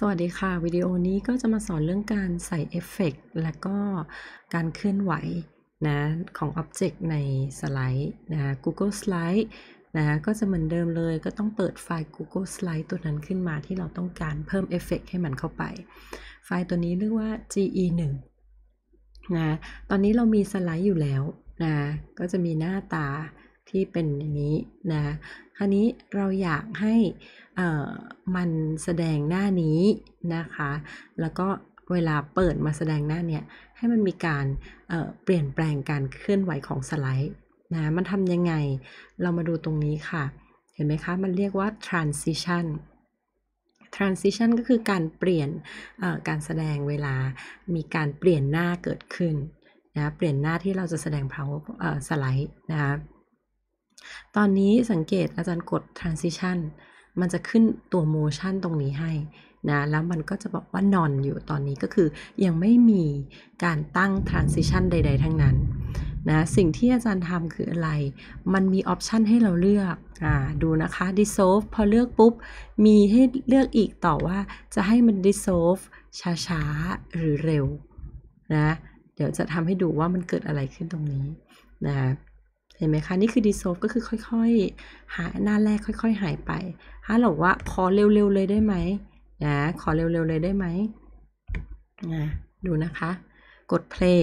สวัสดีค่ะ วิดีโอนี้ก็จะมาสอนเรื่องการใส่เอฟเฟกและก็การเคลื่อนไหวนะของอ็อบเจกต์ในสไลด์นะ Google Slide นะก็จะเหมือนเดิมเลยก็ต้องเปิดไฟล์ Google Slide ตัวนั้นขึ้นมาที่เราต้องการเพิ่มเอฟเฟกให้มันเข้าไป ไฟล์ตัวนี้เรียกว่า GE1 นะตอนนี้เรามีสไลด์อยู่แล้วนะก็จะมีหน้าตาที่เป็นอย่างนี้นะ คราวนี้เราอยากให้มันแสดงหน้านี้นะคะ แล้วก็เวลาเปิดมาแสดงหน้าเนี่ย ให้มันมีการเเปลี่ยนแปลงการเคลื่อนไหวของสไลด์นะมันทำยังไงเรามาดูตรงนี้ค่ะ เห็นไหมคะ มันเรียกว่า transition transition ก็คือการเปลี่ยนการแสดงเวลา มีการเปลี่ยนหน้าเกิดขึ้นนะเปลี่ยนหน้าที่เราจะแสดง power สไลด์นะคะตอนนี้สังเกตอาจารย์กด transition มันจะขึ้นตัว motion ตรงนี้ให้ นะ แล้วมันก็จะบอกว่านอนอยู่ตอนนี้ก็คือยังไม่มีการตั้ง transition ใดๆ ทั้งนั้น นะ สิ่งที่อาจารย์ทำคืออะไร มันมีออปชันให้เราเลือกอ่าดูนะคะ dissolve พอเลือกปุ๊บ มีให้เลือกอีกต่อว่าจะให้มัน dissolve ช้าๆ หรือเร็ว นะ เดี๋ยวจะทำให้ดูว่ามันเกิดอะไรขึ้นตรงนี้ นะเห็นไหมคะ นี่คือดีโซฟก็คือค่อยๆหาหน้าแรกค่อยๆหายไปฮะเราว่าขอเร็วๆเลยได้ไหมนะ ขอเร็วๆเลยได้ไหมนะ ดูนะคะ กด play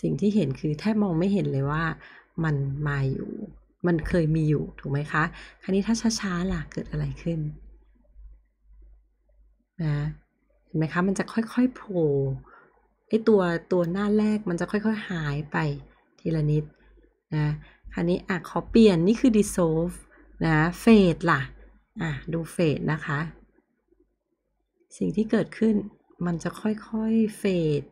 สิ่งที่เห็นคือแทบมองไม่เห็นเลยว่ามันมาอยู่ มันเคยมีอยู่ถูกไหมคะ คราวนี้ถ้าช้าๆล่ะเกิดอะไรขึ้น นะ เห็นไหมคะ มันจะค่อยๆโผล่ ไอตัวตัวหน้าแรกมันจะค่อย ๆหายไปทีละนิดนะคราวนี้อ่ะขอเปลี่ยนนี่คือ dissolve นะเฟดล่ะอ่ะ ดูเฟดนะคะ สิ่งที่เกิดขึ้นมันจะค่อยๆเฟด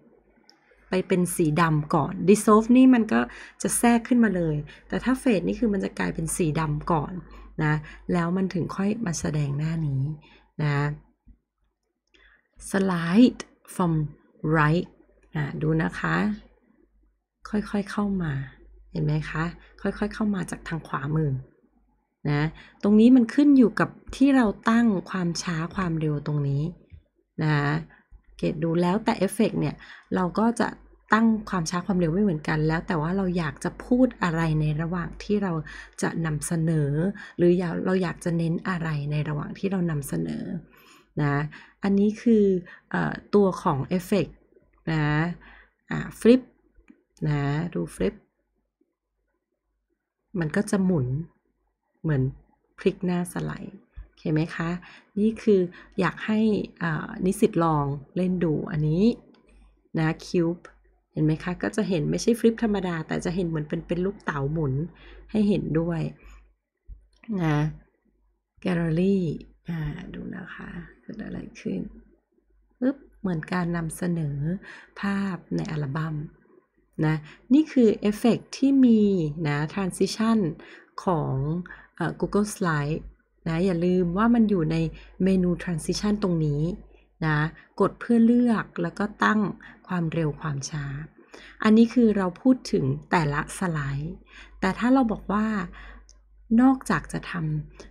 ไปเป็นสีดำก่อน dissolve นี่มันก็จะแทรกขึ้นมาเลย แต่ถ้าเฟดนี่คือมันจะกลายเป็นสีดำก่อนนะแล้วมันถึงค่อยมาแสดงหน้านี้นะ slide from right นะดูนะคะ ค่อยๆ เข้ามาเห็นไหมคะค่อยๆเข้ามาจากทางขวามือนะตรงนี้มันขึ้นอยู่กับที่เราตั้งความช้าความเร็วตรงนี้นะเกตดูแล้วแต่เอฟเฟกเนี่ย เราก็จะตั้งความช้าความเร็วไม่เหมือนกัน แล้วแต่ว่าเราอยากจะพูดอะไรในระหว่างที่เราจะนำเสนอ หรือเราอยากจะเน้นอะไรในระหว่างที่เรานำเสนอนะอันนี้คืออตัวของเอฟเฟกนะฟลิปนะดูฟลิปมันก็จะหมุนเหมือนพลิกหน้าสไลด์เห็นไหมคะ นี่คืออยากให้นิสิตลองเล่นดูอันนี้นะคิวบ์ เห็นไหมคะ ก็จะเห็น ไม่ใช่ฟลิปธรรมดา แต่จะเห็นเหมือนเป็นเป็นลูกเต๋าหมุนให้เห็นด้วยนะแกลเลอรี่ดูนะคะเกิดอะไรขึ้นปึ๊บเหมือนการนำเสนอภาพในอัลบัม้มนะนี่คือเอฟเฟกที่มีนะทรานซิชันของอ Google Slide นะ อย่าลืมว่ามันอยู่ในเมนู Transition ตรงนี้นะ กดเพื่อเลือกแล้วก็ตั้งความเร็วความช้า อันนี้คือเราพูดถึงแต่ละสไลด์ แต่ถ้าเราบอกว่านอกจากจะท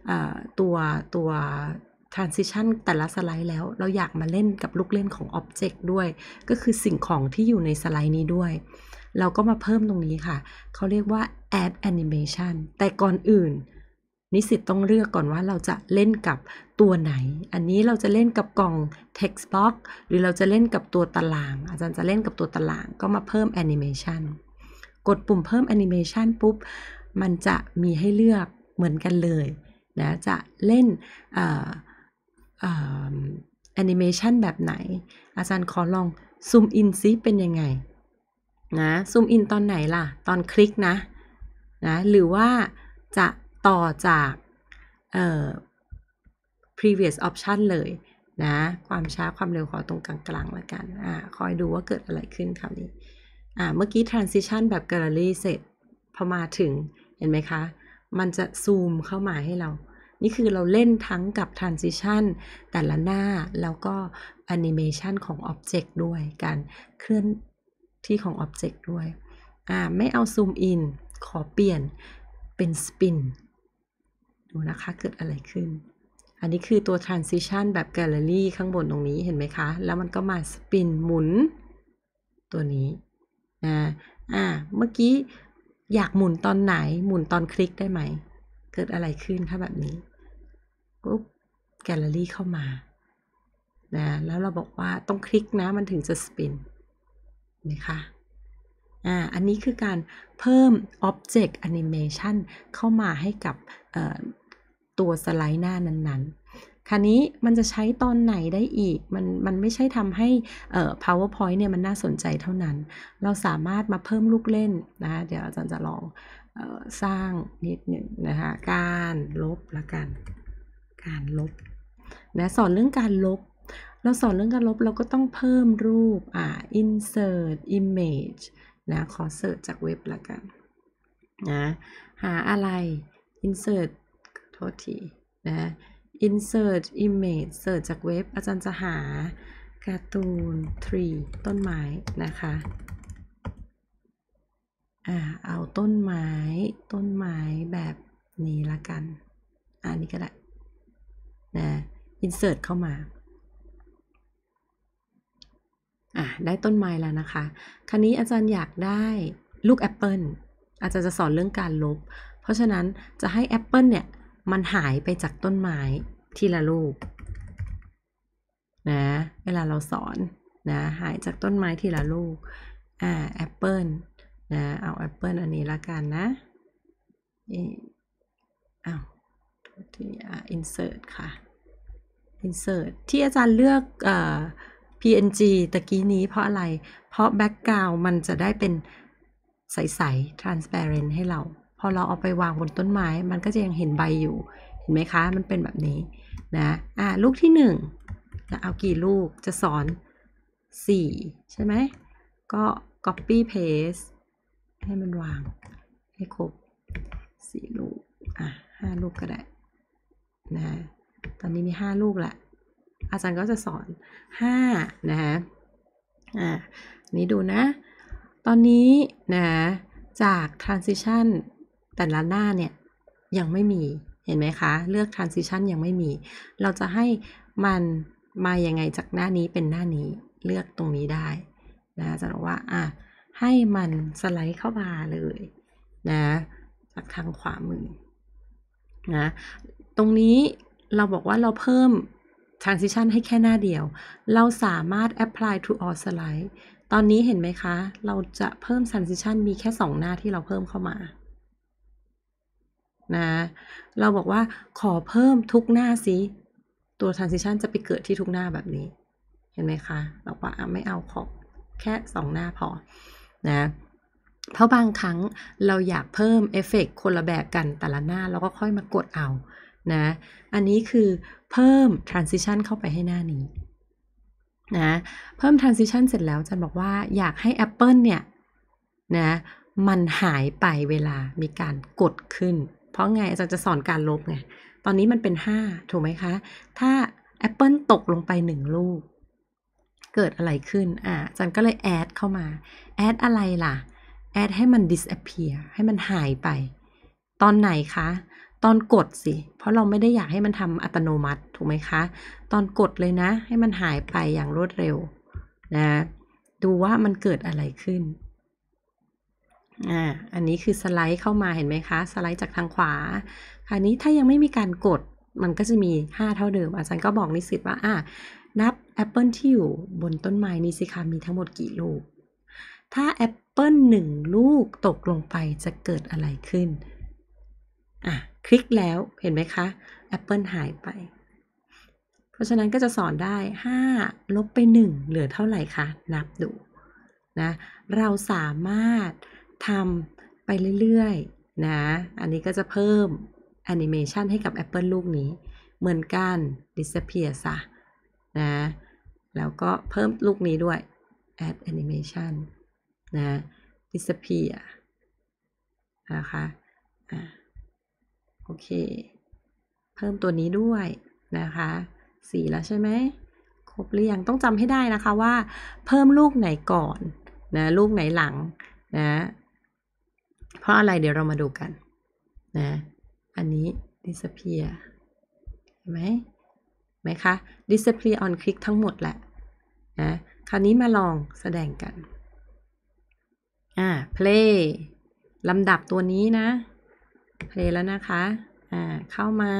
ำตัวตัว transition แต่ละสไลด์แล้ว เราอยากมาเล่นกับลูกเล่นของ object ด้วย ก็คือสิ่งของที่อยู่ในสไลด์นี้ด้วยเราก็มาเพิ่มตรงนี้ค่ะ เขาเรียกว่า add animation แต่ก่อนอื่น นิสิตต้องเลือกก่อนว่าเราจะเล่นกับตัวไหน อันนี้เราจะเล่นกับกล่อง text box หรือเราจะเล่นกับตัวตาราง อาจารย์จะเล่นกับตัวตาราง ก็มาเพิ่ม animation กดปุ่มเพิ่ม animation ปุ๊บ มันจะมีให้เลือกเหมือนกันเลยนะจะเล่นแอนิเมชันแบบไหน อาจารย์ขอลองซูมอินซิเป็นยังไงนะซูมอินตอนไหนล่ะ ตอนคลิกนะนะ หรือว่าจะต่อจาก เอ่อ previous option เลยนะความช้าความเร็วขอตรงกลางๆแล้วกันอ่าคอยดูว่าเกิดอะไรขึ้นคราวนี้อ่าเมื่อกี้ transition แบบ gallery เสร็จ พอมาถึงเห็นไหมคะ มันจะซูมเข้ามาให้เรา นี่คือเราเล่นทั้งกับ transition แต่ละหน้า แล้วก็ animation ของ object ด้วยการเคลื่อนที่ของออ็บเจกต์ด้วยอ่าไม่เอาซูมอิน ขอเปลี่ยนเป็นสปิน ดูนะคะ เกิดอะไรขึ้น อันนี้คือตัว Transition แบบ Gallery ข้างบนตรงนี้เห็นไหมคะ แล้วมันก็มาสปินหมุน ตัวนี้ อ่า อ่า เมื่อกี้อยากหมุนตอนไหน หมุนตอนคลิกได้ไหม เกิดอะไรขึ้นถ้าแบบนี้ปุ๊บแกลเลอรี่เข้ามานะแล้วเราบอกว่าต้องคลิกนะ มันถึงจะสปินนะคะอ่า อันนี้คือการเพิ่ม Object Animation เข้ามาให้กับตัวสไลด์หน้านั้นๆ คราวนี้มันจะใช้ตอนไหนได้อีก มันมันไม่ใช่ทำให้ PowerPoint เนี่ยมันน่าสนใจเท่านั้น เราสามารถมาเพิ่มลูกเล่นนะ เดี๋ยวอาจารย์จะลองสร้างนิดหนึ่งนะคะ การลบละกันการลบนะสอนเรื่องการลบเราสอนเรื่องการลบเราก็ต้องเพิ่มรูป อ่า insert image นะ ขอเสิร์ชจากเว็บละกัน นะ หาอะไร insert โทษทีนะ insert image เสิร์ชจากเว็บ อาจารย์จะหาการ์ตูน tree ต้นไม้นะคะ อ่า เอาต้นไม้ ต้นไม้แบบนี้ละกันอันนี้ก็ได้ นะ insert เข้ามาอ่ะได้ต้นไม้แล้วนะคะ ครนนี้อาจารย์อยากได้ลูกแอปเปิลอาจารย์จะสอนเรื่องการลบ เพราะฉะนั้นจะให้แอปเปิลเนี่ย มันหายไปจากต้นไม้ทีละลูกนะ เวลาเราสอน นะ หายจากต้นไม้ทีละลูก อ่าแอปเปิลนะเอาแอปเปิลอันนี้ละกันนะอ้าวที่อ่า insert ค่ะ insert ที่อาจารย์เลือกอ PNG ตะกี้นี้เพราะอะไร เพราะ background มันจะได้เป็นใสๆ transparent ให้เรา พอเราเอาไปวางบนต้นไม้ มันก็จะยังเห็นใบอยู่ เห็นไหมคะ มันเป็นแบบนี้นะ อ่าลูกที่1นึ่งเอากี่ลูก จะสอน 4 ใช่ไหม ก็ copy paste ให้มันวางให้ครบ 4 ลูก อ่ะ 5 ลูกก็ได้ นะ ตอนนี้มี 5 ลูกละอาจารย์ก็จะสอน5 นะฮะ อ่า นี้ดูนะ ตอนนี้นะ จาก transition แต่ละหน้าเนี่ย ยังไม่มี เห็นไหมคะ เลือก transition ยังไม่มี เราจะให้มันมายังไงจากหน้านี้เป็นหน้านี้ เลือกตรงนี้ได้ นะจะบอกว่า อ่ะให้มันสไลด์เข้ามาเลย นะ จากทางขวามือนะ ตรงนี้เราบอกว่าเราเพิ่ม transition ให้แค่หน้าเดียว เราสามารถ apply to all slide ตอนนี้เห็นไหมคะ เราจะเพิ่ม transition มีแค่2หน้าที่เราเพิ่มเข้ามา นะ เราบอกว่าขอเพิ่มทุกหน้าสิ ตัว transition จะไปเกิดที่ทุกหน้าแบบนี้ เห็นไหมคะ เราว่าไม่เอาขอแค่2หน้าพอ นะ เพราะบางครั้งเราอยากเพิ่มเอฟเฟกคนละแบบกันแต่ละหน้าเราก็ค่อยมากดเอานะ อันนี้คือเพิ่ม transition เข้าไปให้หน้านี้ นะ เพิ่ม transition เสร็จแล้วจันบอกว่าอยากให้ Apple เนี่ยนะ มันหายไปเวลามีการกดขึ้น เพราะไงอาจารย์จะสอนการลบไง ตอนนี้มันเป็น 5 ถูกไหมคะ ถ้า Apple ตกลงไป 1 ลูก เกิดอะไรขึ้น อ่ะจันก็เลยแอดเข้ามาแอดอะไรล่ะแอดให้มัน disappear ให้มันหายไป ตอนไหนคะตอนกดสิ เพราะเราไม่ได้อยากให้มันทำอัตโนมัติถูกไหมคะ ตอนกดเลยนะ ให้มันหายไปอย่างรวดเร็ว นะ ดูว่ามันเกิดอะไรขึ้นอ่าอันนี้คือสไลด์เข้ามาเห็นไหมคะ สไลด์จากทางขวา คราวนี้ถ้ายังไม่มีการกด มันก็จะมี5เท่าเดิม อาจารย์ก็บอกนิสิตว่า อ่า นับแอปเปิลที่อยู่บนต้นไม้นี้สิคะ มีทั้งหมดกี่ลูก ถ้าแอปเปิลหนึ่งลูกตกลงไปจะเกิดอะไรขึ้นอ่ะ คลิกแล้วเห็นไหมคะ Apple หายไป เพราะฉะนั้นก็จะสอนได้5ลบไป1เหลือเท่าไหร่คะ นับดูนะ เราสามารถทำไปเรื่อยๆนะ อันนี้ก็จะเพิ่มแอนิเมชันให้กับ Apple ลูกนี้ เหมือนกัน disappear ซะ นะ แล้วก็เพิ่มลูกนี้ด้วย add animation นะ disappear นะคะอ่าโอเค เพิ่มตัวนี้ด้วยนะคะสี่แล้วใช่ไหมครบหรือยังต้องจำให้ได้นะคะว่าเพิ่มลูกไหนก่อน นะ ลูกไหนหลัง นะ เพราะอะไรเดี๋ยวเรามาดูกัน นะ อันนี้ disappear เห็นไหมไหมคะ disappear on click ทั้งหมดแหละนะคราวนี้มาลองแสดงกันอ่า play ลำดับตัวนี้นะเพลย์แล้วนะคะ อ่า เข้ามา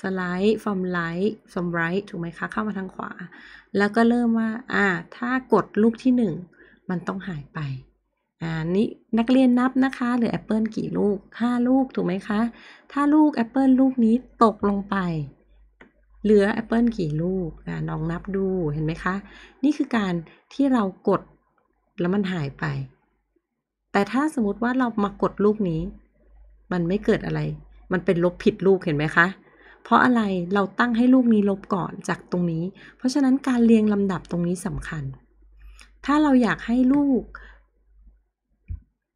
สไลด์ from ม i g h t from right ถูกไหมคะ เข้ามาทางขวา แล้วก็เริ่มว่า อ่า ถ้ากดลูกที่หนึ่ง มันต้องหายไป อ่า นี่นักเรียนนับนะคะ เหลือแอปเปิลกี่ลูก5ลูก ถูกไหมคะ ถ้าลูกแอปเปิลลูกนี้ตกลงไป เหลือแอปเปิลกี่ลูก อ่า้องนับดู เห็นไหมคะ นี่คือการที่เรากดแล้วมันหายไป แต่ถ้าสมมติว่าเรามากดลูกนี้มันไม่เกิดอะไร มันเป็นลบผิดลูกเห็นไหมคะ เพราะอะไร เราตั้งให้ลูกนี้ลบก่อนจากตรงนี้ เพราะฉะนั้นการเรียงลำดับตรงนี้สำคัญ ถ้าเราอยากให้ลูก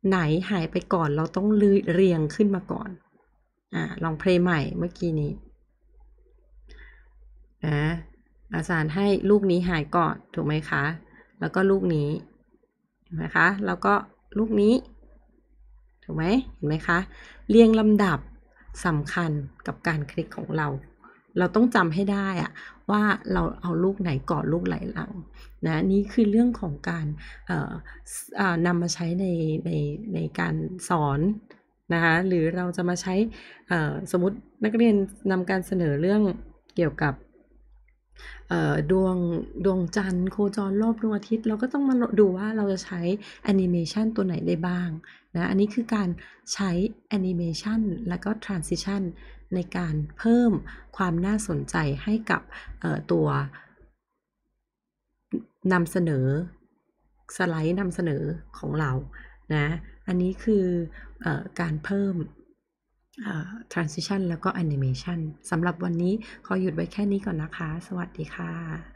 ไหนหายไปก่อน เราต้องเรียงขึ้นมาก่อน อ่า ลองเพลงใหม่เมื่อกี้นี้นะอาจารย์ให้ลูกนี้หายก่อนถูกไหมคะ แล้วก็ลูกนี้นะคะ แล้วก็ลูกนี้ถูกไหมเห็นไหมคะ เรียงลำดับสำคัญกับการคลิกของเรา เราต้องจำให้ได้อะว่าเราเอาลูกไหนก่อนลูกไหลหลัง นะนี่คือเรื่องของการเอนำมาใช้ในในในการสอนนะคะหรือเราจะมาใช้สมมตินักเรียนนำการเสนอเรื่องเกี่ยวกับดวงดวงจันทร์โคจรรอบดวงอาทิตย์ เราก็ต้องมาดูว่าเราจะใช้แอนิเมชันตัวไหนได้บ้างนะ อันนี้คือการใช้แอนิเมชันและก็ทรานซิชันในการเพิ่มความน่าสนใจให้กับตัวนำเสนอสไลด์นำเสนอของเรา นะ อันนี้คืออการเพิ่ม transition แล้วก็ animation สำหรับวันนี้ขอหยุดไว้แค่นี้ก่อนนะคะ สวัสดีค่ะ